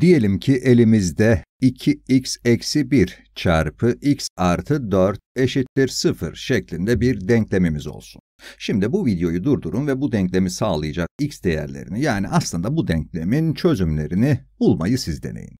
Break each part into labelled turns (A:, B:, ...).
A: Diyelim ki elimizde 2x eksi 1 çarpı x artı 4 eşittir 0 şeklinde bir denklemimiz olsun. Şimdi bu videoyu durdurun ve bu denklemi sağlayacak x değerlerini yani aslında bu denklemin çözümlerini bulmayı siz deneyin.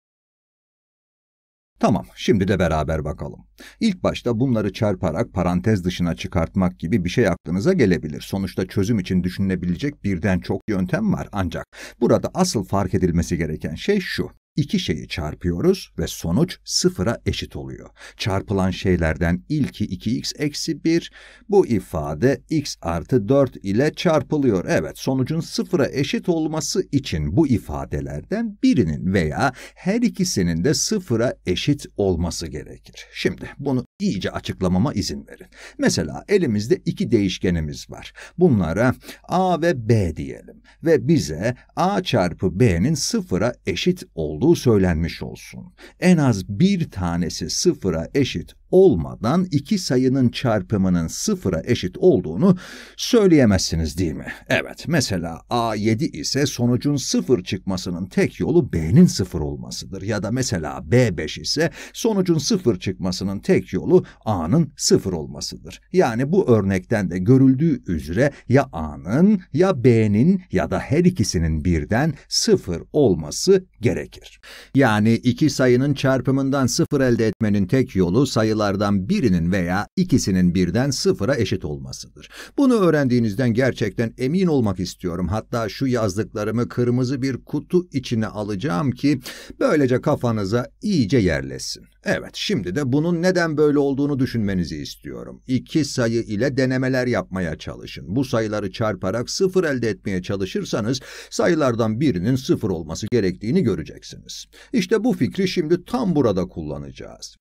A: Tamam, şimdi de beraber bakalım. İlk başta bunları çarparak parantez dışına çıkartmak gibi bir şey aklınıza gelebilir. Sonuçta çözüm için düşünülebilecek birden çok yöntem var ancak burada asıl fark edilmesi gereken şey şu. İki şeyi çarpıyoruz ve sonuç sıfıra eşit oluyor. Çarpılan şeylerden ilki 2x eksi 1, bu ifade x artı 4 ile çarpılıyor. Evet, sonucun sıfıra eşit olması için bu ifadelerden birinin veya her ikisinin de sıfıra eşit olması gerekir. Şimdi bunu iyice açıklamama izin verin. Mesela elimizde iki değişkenimiz var. Bunlara a ve b diyelim ve bize a çarpı b'nin sıfıra eşit olduğu söylenmiş olsun. En az bir tanesi sıfıra eşit olmadan iki sayının çarpımının sıfıra eşit olduğunu söyleyemezsiniz değil mi? Evet, mesela A7 ise sonucun sıfır çıkmasının tek yolu B'nin sıfır olmasıdır. Ya da mesela B5 ise sonucun sıfır çıkmasının tek yolu A'nın sıfır olmasıdır. Yani bu örnekten de görüldüğü üzere ya A'nın ya B'nin ya da her ikisinin birden sıfır olması gerekir. Yani iki sayının çarpımından sıfır elde etmenin tek yolu sayılar sayılardan birinin veya ikisinin birden sıfıra eşit olmasıdır. Bunu öğrendiğinizden gerçekten emin olmak istiyorum. Hatta şu yazdıklarımı kırmızı bir kutu içine alacağım ki böylece kafanıza iyice yerleşsin. Evet, şimdi de bunun neden böyle olduğunu düşünmenizi istiyorum. İki sayı ile denemeler yapmaya çalışın. Bu sayıları çarparak sıfır elde etmeye çalışırsanız sayılardan birinin sıfır olması gerektiğini göreceksiniz. İşte bu fikri şimdi tam burada kullanacağız.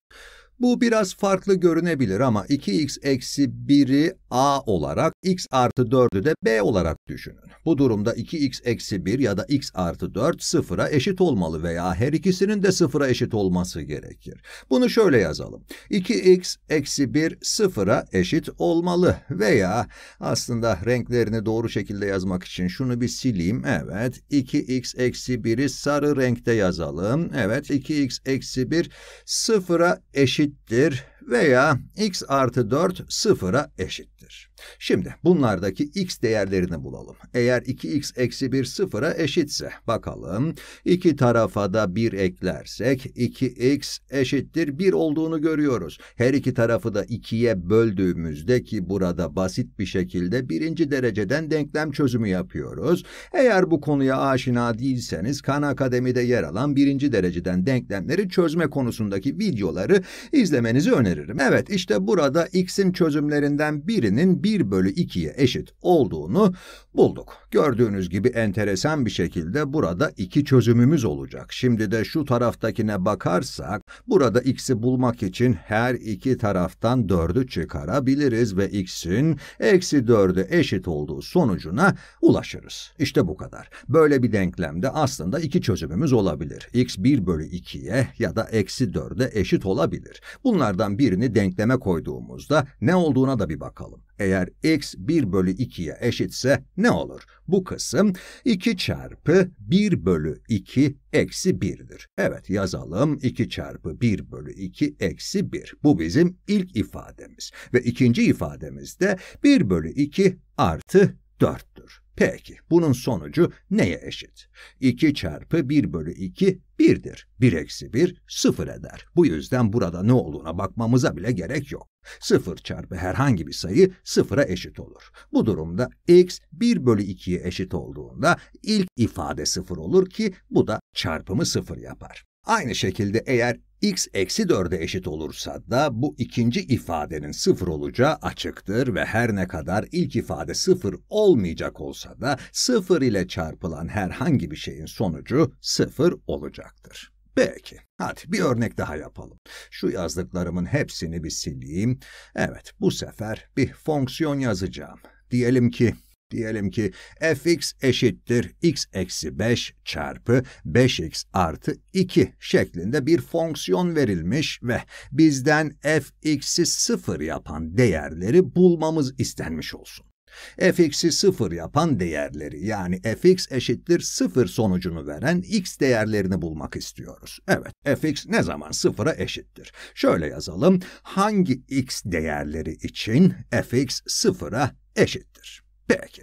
A: Bu biraz farklı görünebilir ama 2x eksi 1'i A olarak x artı 4'ü de B olarak düşünün. Bu durumda 2x eksi 1 ya da x artı 4 sıfıra eşit olmalı veya her ikisinin de sıfıra eşit olması gerekir. Bunu şöyle yazalım. 2x eksi 1 sıfıra eşit olmalı veya aslında renklerini doğru şekilde yazmak için şunu bir sileyim. Evet 2x eksi 1'i sarı renkte yazalım. Evet 2x eksi 1 sıfıra eşittir veya x artı 4 sıfıra eşit eşittir. Şimdi bunlardaki x değerlerini bulalım. Eğer 2x eksi 1 sıfıra eşitse bakalım iki tarafa da 1 eklersek 2x eşittir 1 olduğunu görüyoruz. Her iki tarafı da 2'ye böldüğümüzde ki burada basit bir şekilde birinci dereceden denklem çözümü yapıyoruz. Eğer bu konuya aşina değilseniz Khan Akademi'de yer alan birinci dereceden denklemleri çözme konusundaki videoları izlemenizi öneririm. Evet işte burada x'in çözümlerinden birini değerinin 1 bölü 2'ye eşit olduğunu bulduk. Gördüğünüz gibi enteresan bir şekilde burada iki çözümümüz olacak. Şimdi de şu taraftakine bakarsak, burada x'i bulmak için her iki taraftan 4'ü çıkarabiliriz ve x'in eksi 4'e eşit olduğu sonucuna ulaşırız. İşte bu kadar. Böyle bir denklemde aslında iki çözümümüz olabilir. x 1 bölü 2'ye ya da eksi 4'e eşit olabilir. Bunlardan birini denkleme koyduğumuzda ne olduğuna da bir bakalım eğer x 1 bölü 2'ye eşitse ne olur? Bu kısım 2 çarpı 1 bölü 2 eksi 1'dir. Evet yazalım 2 çarpı 1 bölü 2 eksi 1. Bu bizim ilk ifademiz. Ve ikinci ifademiz de 1 bölü 2 artı 4'tür. Peki bunun sonucu neye eşit? 2 çarpı 1 bölü 2 1'dir. 1 eksi 1 0 eder. Bu yüzden burada ne olduğuna bakmamıza bile gerek yok. 0 çarpı herhangi bir sayı 0'a eşit olur. Bu durumda x 1 bölü 2'ye eşit olduğunda ilk ifade 0 olur ki bu da çarpımı 0 yapar. Aynı şekilde eğer x eksi 4'e eşit olursa da bu ikinci ifadenin sıfır olacağı açıktır ve her ne kadar ilk ifade sıfır olmayacak olsa da sıfır ile çarpılan herhangi bir şeyin sonucu sıfır olacaktır. Peki, hadi bir örnek daha yapalım. Şu yazdıklarımın hepsini bir sileyim. Evet, bu sefer bir fonksiyon yazacağım. Diyelim ki Diyelim ki fx eşittir x eksi 5 çarpı 5x artı 2 şeklinde bir fonksiyon verilmiş ve bizden fx'i 0 yapan değerleri bulmamız istenmiş olsun fx'i 0 yapan değerleri yani fx eşittir 0 sonucunu veren x değerlerini bulmak istiyoruz. Evet, fx ne zaman 0'a eşittir? Şöyle yazalım, hangi x değerleri için fx 0'a eşittir? Peki.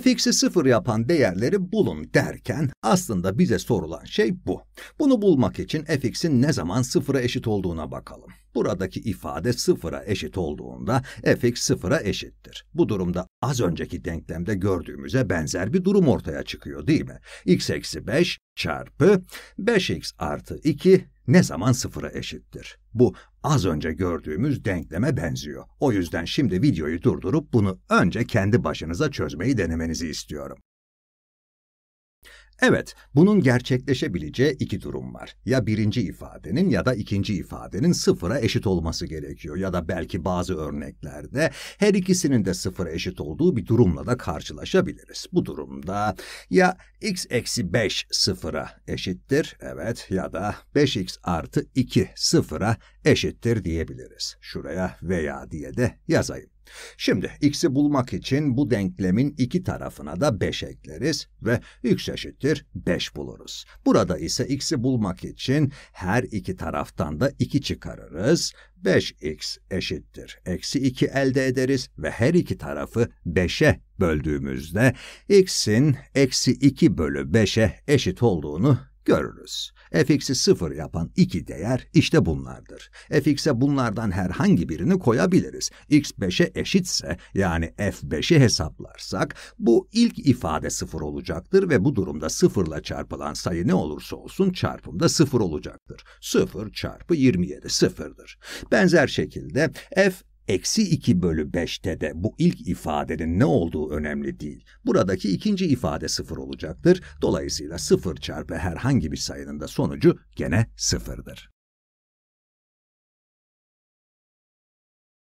A: fx'i sıfır yapan değerleri bulun derken aslında bize sorulan şey bu. Bunu bulmak için fx'in ne zaman sıfıra eşit olduğuna bakalım. Buradaki ifade sıfıra eşit olduğunda fx sıfıra eşittir. Bu durumda az önceki denklemde gördüğümüze benzer bir durum ortaya çıkıyor değil mi? x eksi 5 çarpı 5x artı 2 ne zaman sıfıra eşittir? Bu az önce gördüğümüz denkleme benziyor. O yüzden şimdi videoyu durdurup bunu önce kendi başınıza çözmeyi denemenizi istiyorum. Evet, bunun gerçekleşebileceği iki durum var. Ya birinci ifadenin ya da ikinci ifadenin sıfıra eşit olması gerekiyor ya da belki bazı örneklerde her ikisinin de sıfıra eşit olduğu bir durumla da karşılaşabiliriz. Bu durumda ya x eksi 5 sıfıra eşittir, evet ya da 5x artı 2 sıfıra eşittir diyebiliriz. Şuraya veya diye de yazayım. Şimdi x'i bulmak için bu denklemin iki tarafına da 5 ekleriz ve x eşittir 5 buluruz. Burada ise x'i bulmak için her iki taraftan da 2 çıkarırız. 5x eşittir. Eksi 2 elde ederiz ve her iki tarafı 5'e böldüğümüzde x'in eksi 2 bölü 5'e eşit olduğunu görürüz fx'i 0 yapan iki değer işte bunlardır. fx'e bunlardan herhangi birini koyabiliriz. x 5'e eşitse yani f 5'i hesaplarsak bu ilk ifade 0 olacaktır ve bu durumda 0 ile çarpılan sayı ne olursa olsun çarpımda 0 olacaktır. 0 çarpı 27 sıfırdır. Benzer şekilde f eksi 2 bölü 5'te de bu ilk ifadenin ne olduğu önemli değil. Buradaki ikinci ifade 0 olacaktır. Dolayısıyla 0 çarpı herhangi bir sayının da sonucu gene 0'dır.